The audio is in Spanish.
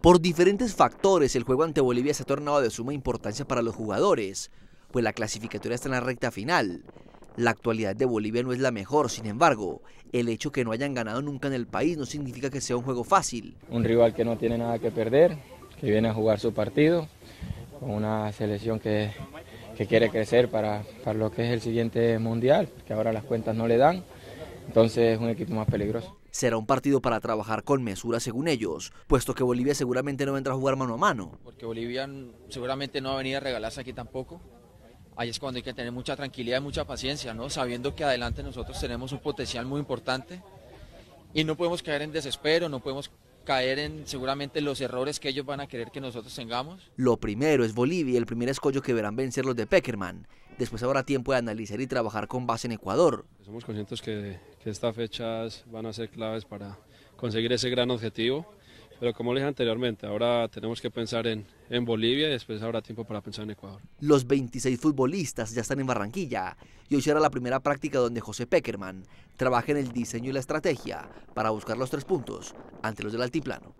Por diferentes factores, el juego ante Bolivia se ha tornado de suma importancia para los jugadores, pues la clasificatoria está en la recta final. La actualidad de Bolivia no es la mejor, sin embargo, el hecho que no hayan ganado nunca en el país no significa que sea un juego fácil. Un rival que no tiene nada que perder, que viene a jugar su partido, con una selección que, quiere crecer para lo que es el siguiente mundial, que ahora las cuentas no le dan. Entonces es un equipo más peligroso. Será un partido para trabajar con mesura según ellos, puesto que Bolivia seguramente no vendrá a jugar mano a mano. Porque Bolivia seguramente no va a venir a regalarse aquí tampoco. Ahí es cuando hay que tener mucha tranquilidad y mucha paciencia, ¿no? sabiendo que adelante nosotros tenemos un potencial muy importante y no podemos caer en desespero, no podemos caer en seguramente los errores que ellos van a querer que nosotros tengamos. Lo primero es Bolivia, el primer escollo que verán vencer los de Peckerman. Después habrá tiempo de analizar y trabajar con base en Ecuador. Somos conscientes que, que estas fechas van a ser claves para conseguir ese gran objetivo. Pero como les dije anteriormente, ahora tenemos que pensar en, en Bolivia y después habrá tiempo para pensar en Ecuador. Los 26 futbolistas ya están en Barranquilla y hoy será la primera práctica donde José Peckerman trabaja en el diseño y la estrategia para buscar los tres puntos ante los del altiplano.